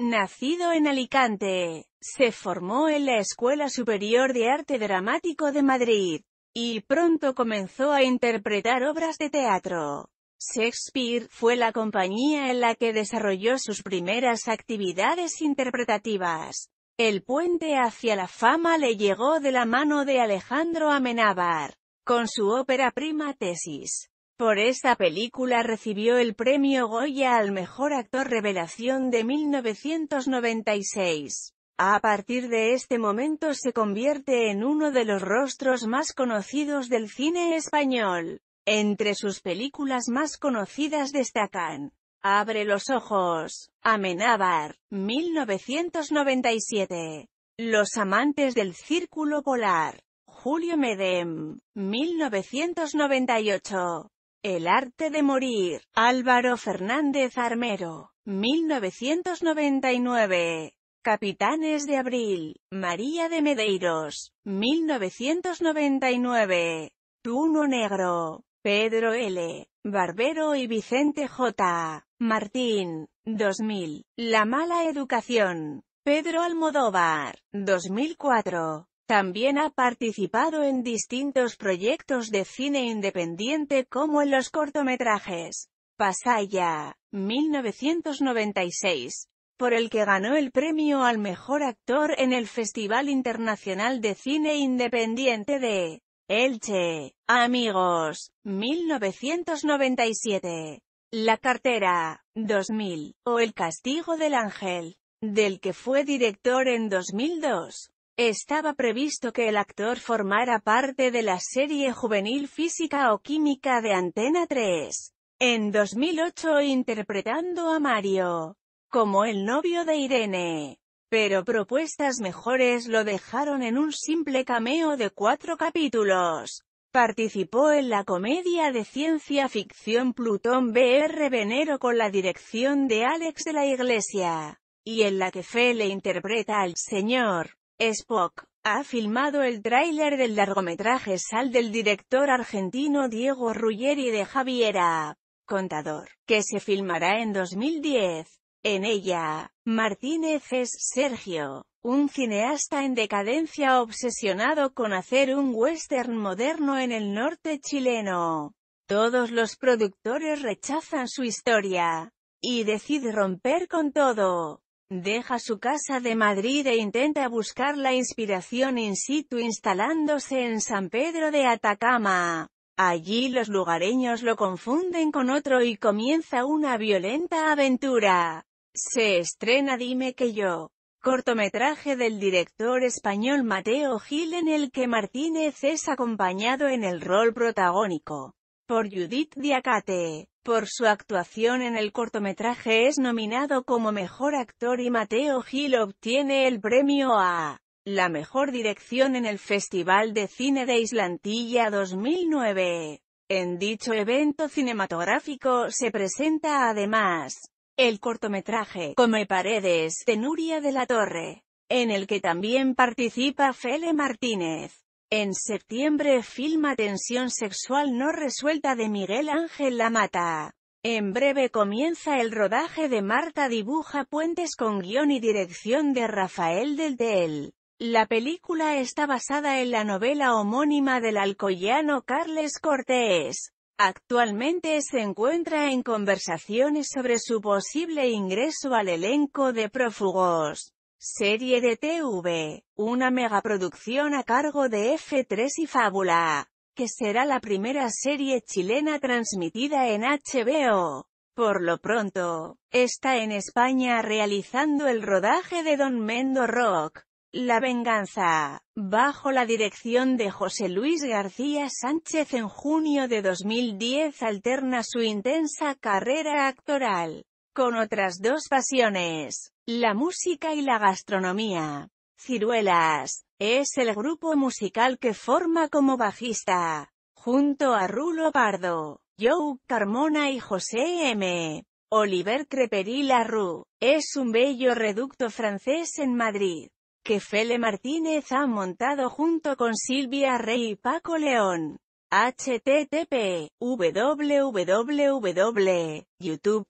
Nacido en Alicante, se formó en la Escuela Superior de Arte Dramático de Madrid, y pronto comenzó a interpretar obras de teatro. Shakespeare fue la compañía en la que desarrolló sus primeras actividades interpretativas. El puente hacia la fama le llegó de la mano de Alejandro Amenábar, con su ópera prima Tesis. Por esta película recibió el premio Goya al Mejor Actor Revelación de 1996. A partir de este momento se convierte en uno de los rostros más conocidos del cine español. Entre sus películas más conocidas destacan Abre los ojos, Amenábar, 1997. Los amantes del círculo polar, Julio Medem, 1998. El arte de morir, Álvaro Fernández Armero, 1999. Capitanes de Abril, María de Medeiros, 1999. Tuno Negro, Pedro L. Barbero y Vicente J. Martín, 2000. La mala educación, Pedro Almodóvar, 2004. También ha participado en distintos proyectos de cine independiente como en los cortometrajes Pasaya, 1996, por el que ganó el premio al mejor actor en el Festival Internacional de Cine Independiente de Elche, Amigos, 1997, La Cartera, 2000, o El Castigo del Ángel, del que fue director en 2002. Estaba previsto que el actor formara parte de la serie juvenil Física o Química de Antena 3. En 2008 interpretando a Mario, como el novio de Irene. Pero propuestas mejores lo dejaron en un simple cameo de cuatro capítulos. Participó en la comedia de ciencia ficción Plutón BR Venero con la dirección de Alex de la Iglesia, y en la que Fe le interpreta al Señor. Spock ha filmado el tráiler del largometraje Sal del director argentino Diego Ruggeri de Javiera, contador, que se filmará en 2010. En ella, Martínez es Sergio, un cineasta en decadencia obsesionado con hacer un western moderno en el norte chileno. Todos los productores rechazan su historia y decide romper con todo. Deja su casa de Madrid e intenta buscar la inspiración in situ instalándose en San Pedro de Atacama. Allí los lugareños lo confunden con otro y comienza una violenta aventura. Se estrena Dime que yo. Cortometraje del director español Mateo Gil en el que Martínez es acompañado en el rol protagónico. Por Judith Diacate. Por su actuación en el cortometraje es nominado como Mejor Actor y Mateo Gil obtiene el premio a la mejor dirección en el Festival de Cine de Islantilla 2009. En dicho evento cinematográfico se presenta además el cortometraje Come Paredes de Nuria de la Torre, en el que también participa Fele Martínez. En septiembre filma Tensión sexual no resuelta de Miguel Ángel Lamata. En breve comienza el rodaje de Marta Dibuja Puentes con guión y dirección de Rafael del Del. La película está basada en la novela homónima del alcoyano Carles Cortés. Actualmente se encuentra en conversaciones sobre su posible ingreso al elenco de Prófugos. Serie de TV, una megaproducción a cargo de F3 y Fábula, que será la primera serie chilena transmitida en HBO. Por lo pronto, está en España realizando el rodaje de Don Mendo Rock, La Venganza, bajo la dirección de José Luis García Sánchez en junio de 2010 alterna su intensa carrera actoral con otras dos pasiones, la música y la gastronomía. Ciruelas, es el grupo musical que forma como bajista, junto a Rulo Pardo, Joe Carmona y José M. Oliver Creperi Larru, es un bello reducto francés en Madrid, que Fele Martínez ha montado junto con Silvia Rey y Paco León http www.youtube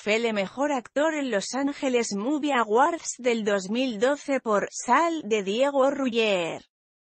fue el Mejor Actor en Los Ángeles Movie Awards del 2012 por Sal de Diego Ruller.